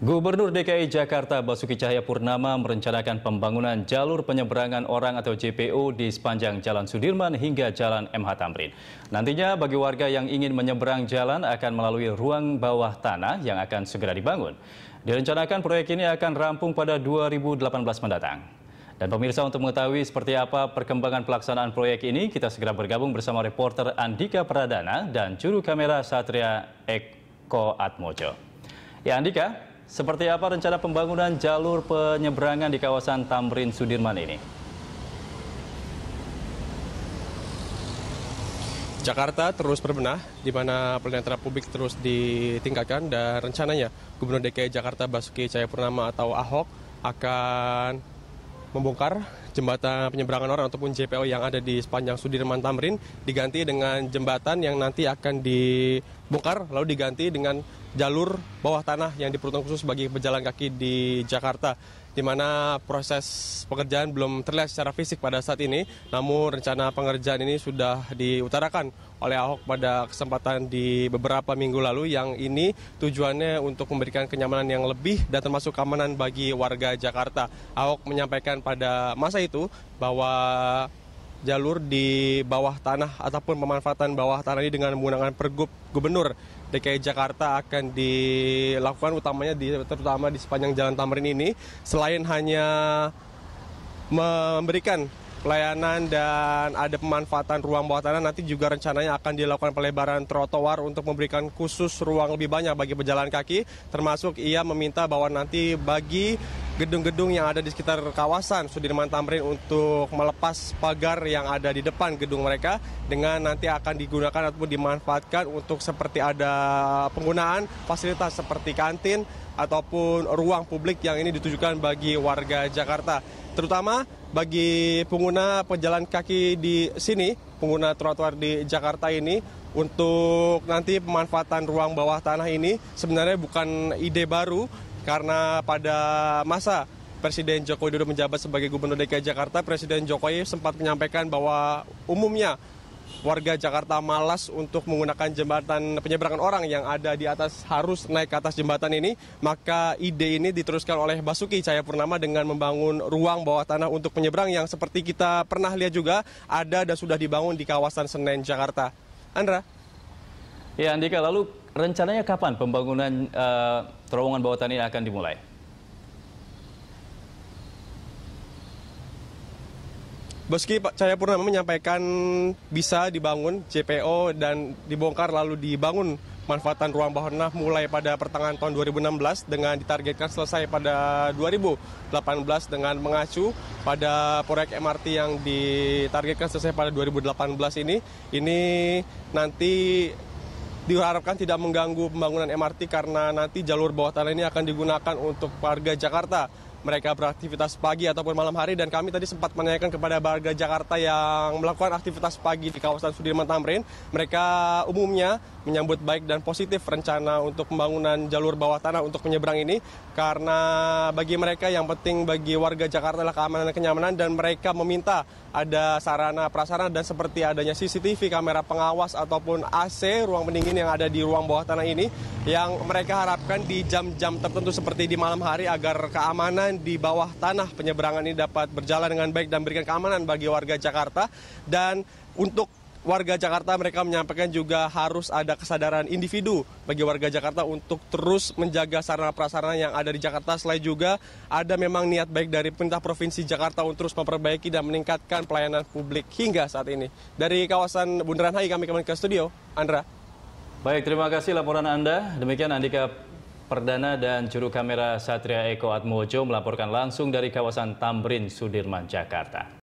Gubernur DKI Jakarta Basuki Cahayapurnama merencanakan pembangunan jalur penyeberangan orang atau JPO di sepanjang Jalan Sudirman hingga Jalan MH Tamrin. Nantinya bagi warga yang ingin menyeberang jalan akan melalui ruang bawah tanah yang akan segera dibangun. Direncanakan proyek ini akan rampung pada 2018 mendatang. Dan pemirsa untuk mengetahui seperti apa perkembangan pelaksanaan proyek ini, kita segera bergabung bersama reporter Andika Pradana dan juru kamera Satria Eko Atmojo. Ya Andika, seperti apa rencana pembangunan jalur penyeberangan di kawasan Tamrin Sudirman ini? Jakarta terus berbenah, di mana pelayanan publik terus ditingkatkan dan rencananya Gubernur DKI Jakarta Basuki Cahayapurnama atau Ahok akan membongkar jembatan penyeberangan orang ataupun JPO yang ada di sepanjang Sudirman Tamrin diganti dengan jembatan yang nanti akan dibongkar lalu diganti dengan jalur bawah tanah yang diperuntukkan khusus bagi pejalan kaki di Jakarta di mana proses pekerjaan belum terlihat secara fisik pada saat ini, namun rencana pengerjaan ini sudah diutarakan oleh Ahok pada kesempatan di beberapa minggu lalu yang ini tujuannya untuk memberikan kenyamanan yang lebih dan termasuk keamanan bagi warga Jakarta. Ahok menyampaikan pada masa itu bahwa jalur di bawah tanah ataupun pemanfaatan bawah tanah ini dengan menggunakan pergub gubernur DKI Jakarta akan dilakukan utamanya di terutama di sepanjang Jalan Tamrin ini selain hanya memberikan pelayanan dan ada pemanfaatan ruang bawah tanah nanti juga rencananya akan dilakukan pelebaran trotoar untuk memberikan khusus ruang lebih banyak bagi pejalan kaki termasuk ia meminta bahwa nanti bagi gedung-gedung yang ada di sekitar kawasan Sudirman Tamrin untuk melepas pagar yang ada di depan gedung mereka dengan nanti akan digunakan ataupun dimanfaatkan untuk seperti ada penggunaan fasilitas seperti kantin ataupun ruang publik yang ini ditujukan bagi warga Jakarta terutama bagi pengguna pejalan kaki di sini, pengguna trotoar di Jakarta ini untuk nanti pemanfaatan ruang bawah tanah ini sebenarnya bukan ide baru karena pada masa Presiden Joko Widodo menjabat sebagai Gubernur DKI Jakarta, Presiden Jokowi sempat menyampaikan bahwa umumnya warga Jakarta malas untuk menggunakan jembatan penyeberangan orang yang ada di atas harus naik ke atas jembatan ini, maka ide ini diteruskan oleh Basuki Cahayapurnama dengan membangun ruang bawah tanah untuk penyeberang yang seperti kita pernah lihat juga ada dan sudah dibangun di kawasan Senen Jakarta. Andra. Ya Andika, lalu rencananya kapan pembangunan uh, terowongan bawah tanah ini akan dimulai? Meski Pak Cahaya Purnama menyampaikan bisa dibangun JPO dan dibongkar lalu dibangun manfaatan ruang bawah tanah mulai pada pertengahan tahun 2016 dengan ditargetkan selesai pada 2018 dengan mengacu pada proyek MRT yang ditargetkan selesai pada 2018 ini. Ini nanti diharapkan tidak mengganggu pembangunan MRT karena nanti jalur bawah tanah ini akan digunakan untuk warga Jakarta mereka beraktivitas pagi ataupun malam hari dan kami tadi sempat menanyakan kepada warga Jakarta yang melakukan aktivitas pagi di kawasan Sudirman Tamrin, mereka umumnya menyambut baik dan positif rencana untuk pembangunan jalur bawah tanah untuk menyeberang ini karena bagi mereka yang penting bagi warga Jakarta adalah keamanan dan kenyamanan dan mereka meminta ada sarana prasarana dan seperti adanya CCTV, kamera pengawas ataupun AC ruang pendingin yang ada di ruang bawah tanah ini yang mereka harapkan di jam-jam tertentu seperti di malam hari agar keamanan di bawah tanah penyeberangan ini dapat berjalan dengan baik dan berikan keamanan bagi warga Jakarta. Dan untuk warga Jakarta mereka menyampaikan juga harus ada kesadaran individu bagi warga Jakarta untuk terus menjaga sarana prasarana yang ada di Jakarta. Selain juga ada memang niat baik dari pemerintah provinsi Jakarta untuk terus memperbaiki dan meningkatkan pelayanan publik hingga saat ini. Dari kawasan Bundaran HI kami kembali ke studio. Andra. Baik, terima kasih laporan Anda. Demikian Andika Perdana dan juru kamera Satria Eko Atmojo melaporkan langsung dari kawasan Tamrin, Sudirman, Jakarta.